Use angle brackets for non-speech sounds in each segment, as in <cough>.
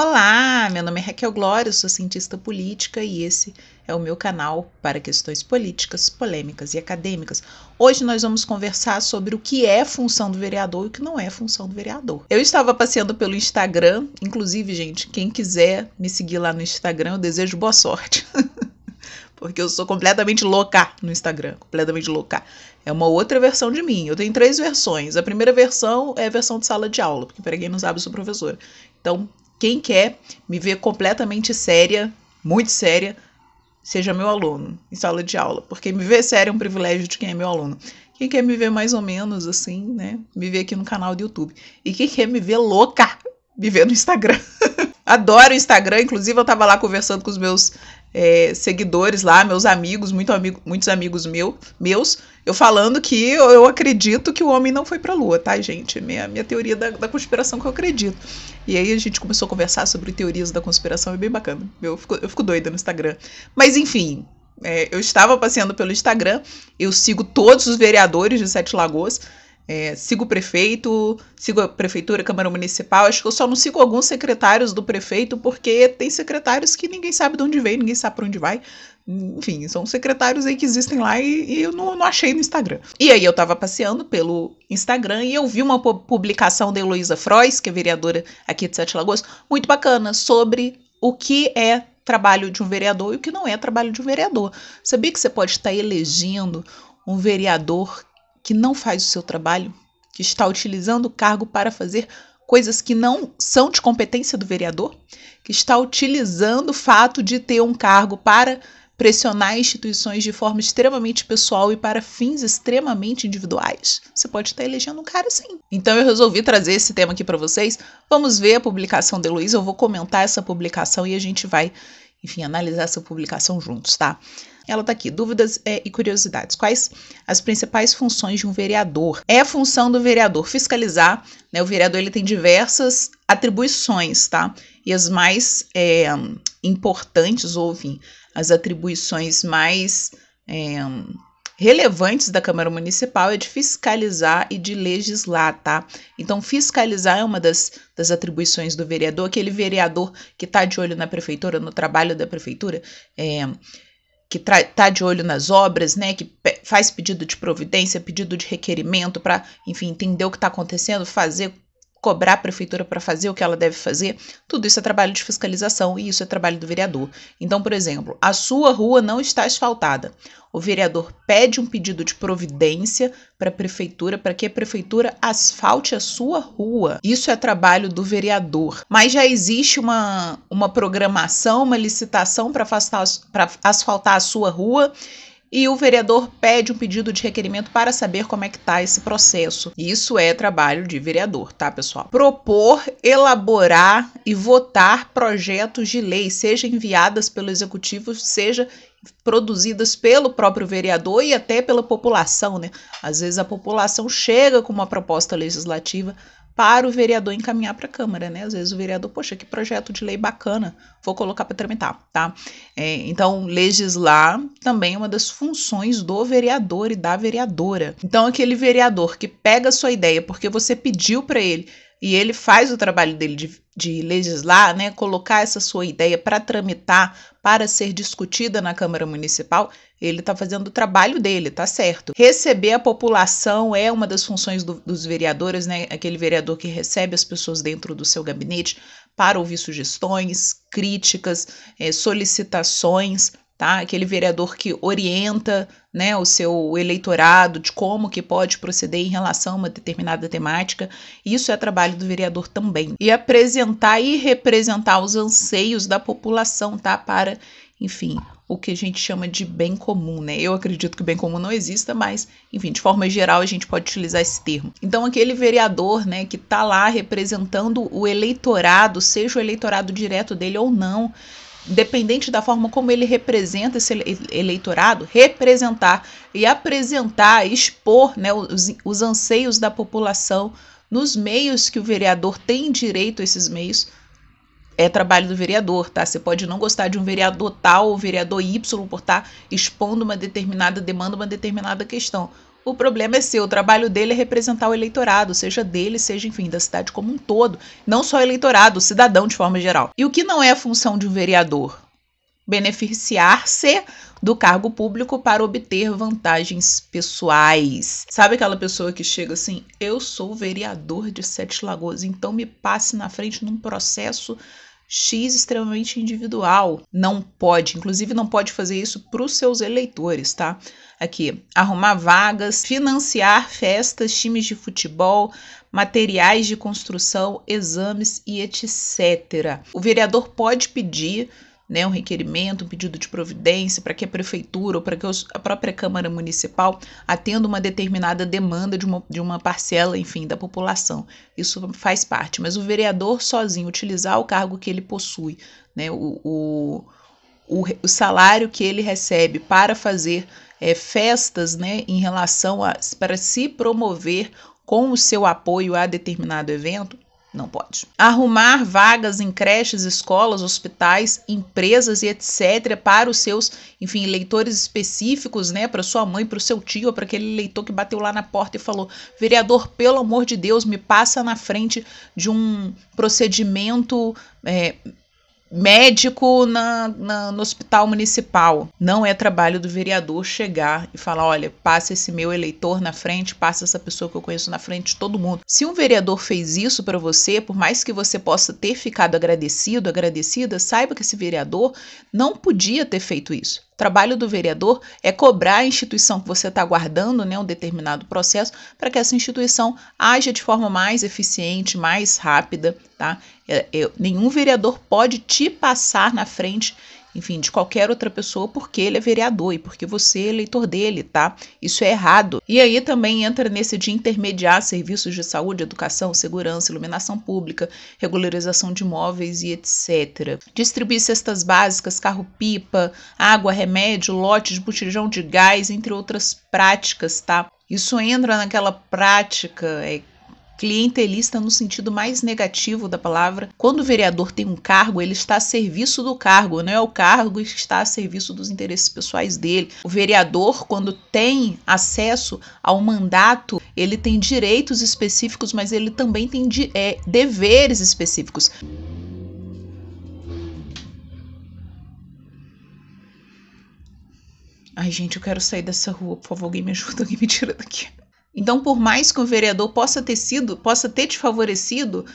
Olá, meu nome é Raquel Glória, sou cientista política e esse é o meu canal para questões políticas, polêmicas e acadêmicas. Hoje nós vamos conversar sobre o que é função do vereador e o que não é função do vereador. Eu estava passeando pelo Instagram, inclusive, gente, quem quiser me seguir lá no Instagram, eu desejo boa sorte. <laughs> porque eu sou completamente louca no Instagram, completamente louca. É uma outra versão de mim. Eu tenho três versões. A primeira versão é a versão de sala de aula, porque para quem não sabe, eu sou professora. Então, quem quer me ver completamente séria, muito séria, seja meu aluno em sala de aula, porque me ver séria é um privilégio de quem é meu aluno. Quem quer me ver mais ou menos assim, né? Me ver aqui no canal do YouTube. E quem quer me ver louca, me ver no Instagram. <laughs> Adoro o Instagram, inclusive eu tava lá conversando com os meus é, seguidores lá, meus amigos, muito amigo, muitos amigos meu, meus, eu falando que eu, eu acredito que o homem não foi para a lua, tá, gente? Minha, minha teoria da, da, conspiração que eu acredito. E aí a gente começou a conversar sobre teorias da conspiração, é bem bacana. Eu fico, eu fico doida no Instagram. Mas enfim, é, eu estava passeando pelo Instagram, eu sigo todos os vereadores de Sete Lagoas. É, sigo o prefeito, sigo a prefeitura, a Câmara Municipal. Acho que eu só não sigo alguns secretários do prefeito, porque tem secretários que ninguém sabe de onde vem ninguém sabe para onde vai. Enfim, são secretários aí que existem lá e, e eu não, não, achei no Instagram. E aí eu tava passeando pelo Instagram e eu vi uma publicação da Heloísa Frois, que é vereadora aqui de Sete Lagoas, muito bacana, sobre o que é trabalho de um vereador e o que não é trabalho de um vereador. Sabia que você pode estar elegendo um vereador que não faz o seu trabalho, que está utilizando o cargo para fazer coisas que não são de competência do vereador, que está utilizando o fato de ter um cargo para pressionar instituições de forma extremamente pessoal e para fins extremamente individuais. Você pode estar elegendo um cara sim. Então eu resolvi trazer esse tema aqui para vocês. Vamos ver a publicação de Luiz, eu vou comentar essa publicação e a gente vai, enfim, analisar essa publicação juntos, tá? ela tá aqui, dúvidas é, e curiosidades. Quais as principais funções de um vereador? É a função do vereador fiscalizar, né? O vereador ele tem diversas atribuições, tá? E as mais é, importantes, ou enfim, as atribuições mais é, relevantes da Câmara Municipal é de fiscalizar e de legislar, tá? Então, fiscalizar é uma das, das atribuições do vereador, aquele vereador que está de olho na prefeitura, no trabalho da prefeitura, é, que está de olho nas obras, né, que faz pedido de providência, pedido de requerimento para, enfim, entender o que está acontecendo, fazer cobrar a prefeitura para fazer o que ela deve fazer, tudo isso é trabalho de fiscalização e isso é trabalho do vereador. Então, por exemplo, a sua rua não está asfaltada. O vereador pede um pedido de providência para a prefeitura para que a prefeitura asfalte a sua rua. Isso é trabalho do vereador. Mas já existe uma, uma programação, uma licitação para asfaltar a sua rua e o vereador pede um pedido de requerimento para saber como é que tá esse processo. Isso é trabalho de vereador, tá, pessoal? Propor, elaborar e votar projetos de lei, seja enviadas pelo executivo, seja produzidas pelo próprio vereador e até pela população, né? Às vezes a população chega com uma proposta legislativa para o vereador encaminhar para a Câmara, né? Às vezes o vereador, poxa, que projeto de lei bacana, vou colocar para tramitar, tá? É, então, legislar também é uma das funções do vereador e da vereadora. Então, aquele vereador que pega a sua ideia porque você pediu para ele e ele faz o trabalho dele de, de legislar, né, colocar essa sua ideia para tramitar, para ser discutida na Câmara Municipal, ele está fazendo o trabalho dele, tá certo. Receber a população é uma das funções do, dos vereadores, né, aquele vereador que recebe as pessoas dentro do seu gabinete para ouvir sugestões, críticas, é, solicitações tá? Aquele vereador que orienta, né, o seu eleitorado de como que pode proceder em relação a uma determinada temática. Isso é trabalho do vereador também. E apresentar e representar os anseios da população, tá? Para, enfim, o que a gente chama de bem comum, né? Eu acredito que bem comum não exista, mas, enfim, de forma geral a gente pode utilizar esse termo. Então, aquele vereador, né, que tá lá representando o eleitorado, seja o eleitorado direto dele ou não, dependente da forma como ele representa esse eleitorado, representar e apresentar, expor né, os, os anseios da população nos meios que o vereador tem direito a esses meios, é trabalho do vereador, tá? Você pode não gostar de um vereador tal ou vereador Y por estar tá expondo uma determinada demanda, uma determinada questão. O problema é seu, o trabalho dele é representar o eleitorado, seja dele, seja, enfim, da cidade como um todo, não só eleitorado, cidadão de forma geral. E o que não é a função de um vereador? Beneficiar-se do cargo público para obter vantagens pessoais. Sabe aquela pessoa que chega assim: eu sou vereador de Sete Lagoas, então me passe na frente num processo X extremamente individual. Não pode, inclusive não pode fazer isso para os seus eleitores, tá? Aqui, arrumar vagas, financiar festas, times de futebol, materiais de construção, exames e etc. O vereador pode pedir né, um requerimento, um pedido de providência para que a prefeitura ou para que a própria Câmara Municipal atenda uma determinada demanda de uma, de uma parcela, enfim, da população. Isso faz parte, mas o vereador sozinho utilizar o cargo que ele possui, né, o, o, o, o salário que ele recebe para fazer é, festas né, em relação a para se promover com o seu apoio a determinado evento, não pode. Arrumar vagas em creches, escolas, hospitais, empresas e etc. para os seus, enfim, leitores específicos, né? Para sua mãe, para o seu tio, para aquele leitor que bateu lá na porta e falou: vereador, pelo amor de Deus, me passa na frente de um procedimento. É, médico na, na, no hospital municipal. Não é trabalho do vereador chegar e falar: olha, passa esse meu eleitor na frente, passa essa pessoa que eu conheço na frente de todo mundo. Se um vereador fez isso para você, por mais que você possa ter ficado agradecido, agradecida, saiba que esse vereador não podia ter feito isso trabalho do vereador é cobrar a instituição que você está guardando né, um determinado processo para que essa instituição haja de forma mais eficiente, mais rápida. Tá? É, é, nenhum vereador pode te passar na frente enfim, de qualquer outra pessoa porque ele é vereador e porque você é eleitor dele, tá? Isso é errado. E aí também entra nesse de intermediar serviços de saúde, educação, segurança, iluminação pública, regularização de imóveis e etc. Distribuir cestas básicas, carro-pipa, água, remédio, lotes, botijão de gás, entre outras práticas, tá? Isso entra naquela prática é, clientelista no sentido mais negativo da palavra. Quando o vereador tem um cargo, ele está a serviço do cargo, não é o cargo que está a serviço dos interesses pessoais dele. O vereador, quando tem acesso ao mandato, ele tem direitos específicos, mas ele também tem de, é, deveres específicos. Ai, gente, eu quero sair dessa rua. Por favor, alguém me ajuda, alguém me tira daqui. Então, por mais que o vereador possa ter sido, possa ter te favorecido,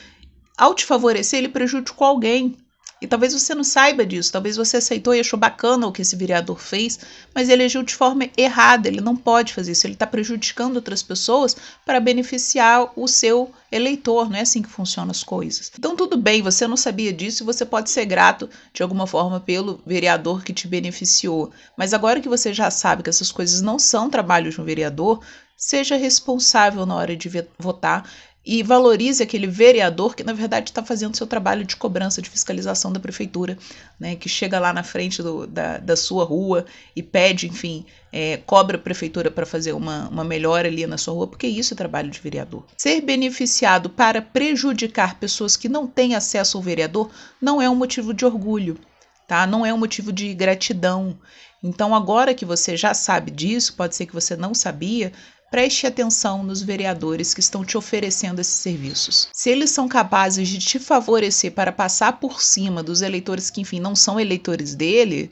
ao te favorecer, ele prejudicou alguém. E talvez você não saiba disso, talvez você aceitou e achou bacana o que esse vereador fez, mas ele agiu de forma errada, ele não pode fazer isso, ele está prejudicando outras pessoas para beneficiar o seu eleitor, não é assim que funcionam as coisas. Então tudo bem, você não sabia disso e você pode ser grato de alguma forma pelo vereador que te beneficiou, mas agora que você já sabe que essas coisas não são trabalho de um vereador, seja responsável na hora de votar e valorize aquele vereador que, na verdade, está fazendo seu trabalho de cobrança, de fiscalização da prefeitura, né, que chega lá na frente do, da, da sua rua e pede, enfim, é, cobra a prefeitura para fazer uma, uma melhora ali na sua rua, porque isso é trabalho de vereador. Ser beneficiado para prejudicar pessoas que não têm acesso ao vereador não é um motivo de orgulho, tá? Não é um motivo de gratidão. Então, agora que você já sabe disso, pode ser que você não sabia, Preste atenção nos vereadores que estão te oferecendo esses serviços. Se eles são capazes de te favorecer para passar por cima dos eleitores que, enfim, não são eleitores dele,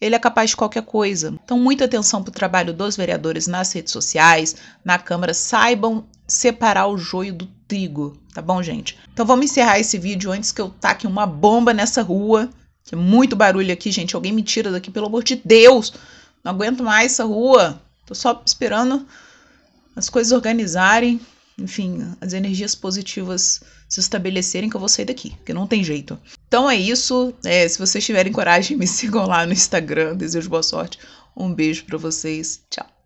ele é capaz de qualquer coisa. Então, muita atenção para o trabalho dos vereadores nas redes sociais, na Câmara. Saibam separar o joio do trigo, tá bom, gente? Então, vamos encerrar esse vídeo antes que eu taque uma bomba nessa rua. Que é muito barulho aqui, gente. Alguém me tira daqui, pelo amor de Deus! Não aguento mais essa rua. Tô só esperando as coisas organizarem, enfim, as energias positivas se estabelecerem que eu vou sair daqui, porque não tem jeito. Então é isso. É, se vocês tiverem coragem, <laughs> me sigam lá no Instagram. Desejo boa sorte. Um beijo para vocês. Tchau.